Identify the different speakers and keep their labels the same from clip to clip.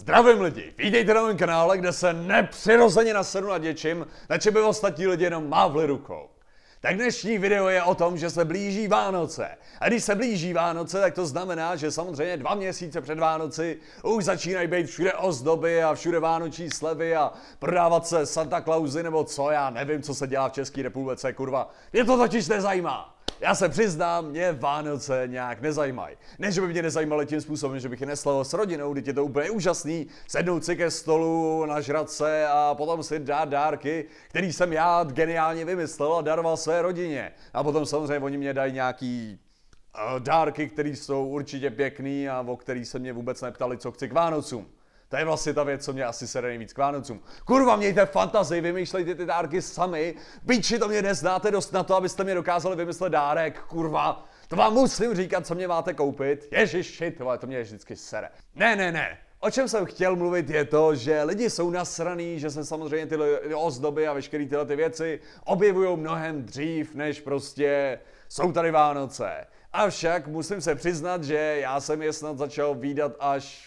Speaker 1: Zdravím lidi, vítejte na mém kanále, kde se nepřirozeně nasednu a děčím, na čem by ostatní lidi jenom mávli rukou. Tak dnešní video je o tom, že se blíží Vánoce. A když se blíží Vánoce, tak to znamená, že samozřejmě dva měsíce před Vánoci už začínají být všude ozdoby a všude vánoční slevy a prodávat se Santa Clausy nebo co, já nevím, co se dělá v České republice, kurva. Mě to totiž nezajímá. Já se přiznám, mě Vánoce nějak nezajímají. Ne, že by mě nezajímalo tím způsobem, že bych je neslal s rodinou, teď je to úplně úžasný, sednout si ke stolu, nažrat se a potom si dát dárky, který jsem já geniálně vymyslel a daroval své rodině. A potom samozřejmě oni mě dají nějaký eh, dárky, které jsou určitě pěkný a o který se mě vůbec neptali, co chci k Vánocům. To je vlastně ta věc, co mě asi sere nejvíc k Vánocům. Kurva, mějte fantazii, vymýšlejte ty dárky sami. Piči, to mě neznáte dost na to, abyste mě dokázali vymyslet dárek, kurva. To vám musím říkat, co mě máte koupit. Ježiši, to, to mě vždycky sere. Ne, ne, ne. O čem jsem chtěl mluvit je to, že lidi jsou nasraný, že se samozřejmě ty ozdoby a veškeré tyhle ty věci objevují mnohem dřív, než prostě jsou tady Vánoce. Avšak musím se přiznat, že já jsem je snad začal výdat až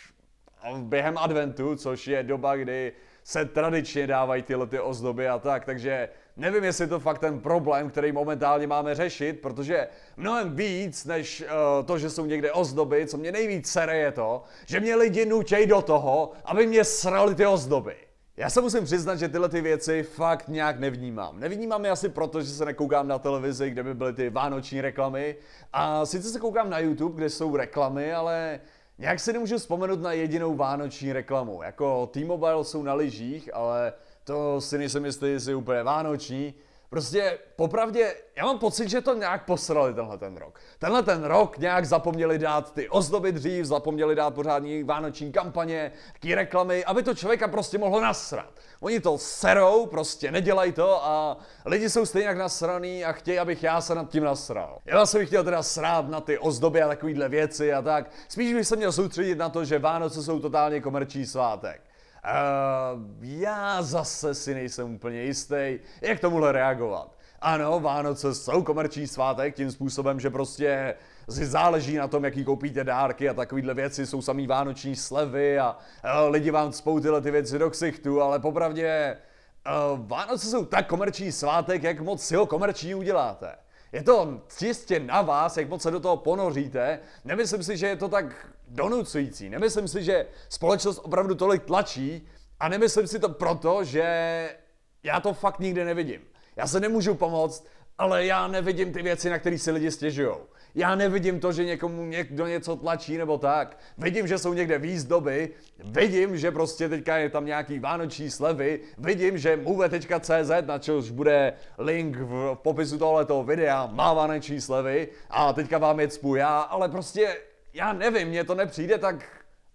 Speaker 1: během adventu, což je doba, kdy se tradičně dávají tyhle ty ozdoby a tak, takže nevím, jestli je to fakt ten problém, který momentálně máme řešit, protože mnohem víc než uh, to, že jsou někde ozdoby, co mě nejvíc sere je to, že mě lidi nutějí do toho, aby mě srali ty ozdoby. Já se musím přiznat, že tyhle ty věci fakt nějak nevnímám. Nevnímám je asi proto, že se nekoukám na televizi, kde by byly ty vánoční reklamy. A sice se koukám na YouTube, kde jsou reklamy, ale Nějak se nemůžu vzpomenout na jedinou vánoční reklamu. Jako T-Mobile jsou na lyžích, ale to si nejsem jistý, jestli je úplně vánoční. Prostě popravdě, já mám pocit, že to nějak posrali tenhle ten rok. Tenhle ten rok nějak zapomněli dát ty ozdoby dřív, zapomněli dát pořádní vánoční kampaně, ty reklamy, aby to člověka prostě mohlo nasrat. Oni to serou, prostě nedělají to a lidi jsou stejně jak nasraný a chtějí, abych já se nad tím nasral. Já se bych chtěl teda srát na ty ozdoby a takovýhle věci a tak. Spíš bych se měl soustředit na to, že Vánoce jsou totálně komerční svátek. Uh, já zase si nejsem úplně jistý, jak tomuhle reagovat. Ano, Vánoce jsou komerční svátek tím způsobem, že prostě si záleží na tom, jaký koupíte dárky a takovýhle věci, jsou samý vánoční slevy a uh, lidi vám cpou tyhle ty věci do ksichtu, ale popravdě uh, Vánoce jsou tak komerční svátek, jak moc si ho komerční uděláte. Je to čistě na vás, jak moc se do toho ponoříte. Nemyslím si, že je to tak donucující. Nemyslím si, že společnost opravdu tolik tlačí a nemyslím si to proto, že já to fakt nikde nevidím. Já se nemůžu pomoct, ale já nevidím ty věci, na které si lidi stěžují. Já nevidím to, že někomu někdo něco tlačí nebo tak. Vidím, že jsou někde výzdoby, vidím, že prostě teďka je tam nějaký vánoční slevy, vidím, že move.cz, na čehož bude link v popisu tohoto videa, má vánoční slevy a teďka vám je cpu já, ale prostě já nevím, mně to nepřijde tak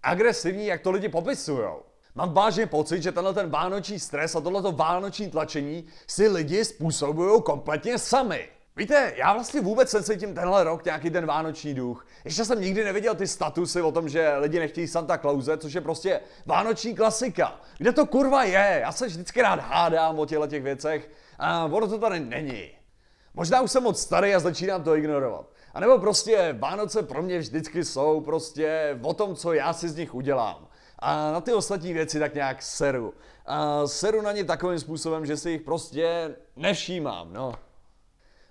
Speaker 1: agresivní, jak to lidi popisujou. Mám vážně pocit, že tenhle ten vánoční stres a tohleto vánoční tlačení si lidi způsobují kompletně sami. Víte, já vlastně vůbec necítím tenhle rok nějaký ten vánoční duch. Ještě jsem nikdy neviděl ty statusy o tom, že lidi nechtějí Santa Clause, což je prostě vánoční klasika. Kde to kurva je? Já se vždycky rád hádám o těchto těch věcech a ono to tady není. Možná už jsem moc starý a začínám to ignorovat. A nebo prostě Vánoce pro mě vždycky jsou prostě o tom, co já si z nich udělám. A na ty ostatní věci tak nějak seru. A seru na ně takovým způsobem, že si jich prostě nevšímám, no.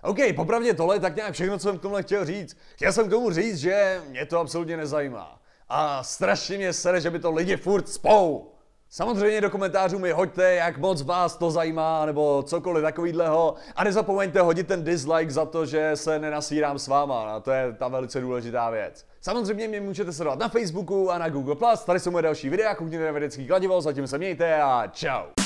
Speaker 1: OK, popravdě tohle je tak nějak všechno, co jsem k tomu chtěl říct. Chtěl jsem k tomu říct, že mě to absolutně nezajímá. A strašně mě sere, že by to lidi furt spou. Samozřejmě do komentářů mi hoďte, jak moc vás to zajímá, nebo cokoliv takovýhleho. A nezapomeňte hodit ten dislike za to, že se nenasírám s váma. A to je ta velice důležitá věc. Samozřejmě mě můžete sledovat na Facebooku a na Google+. Tady jsou moje další videa, koukněte na vědecký kladivo, zatím se mějte a čau.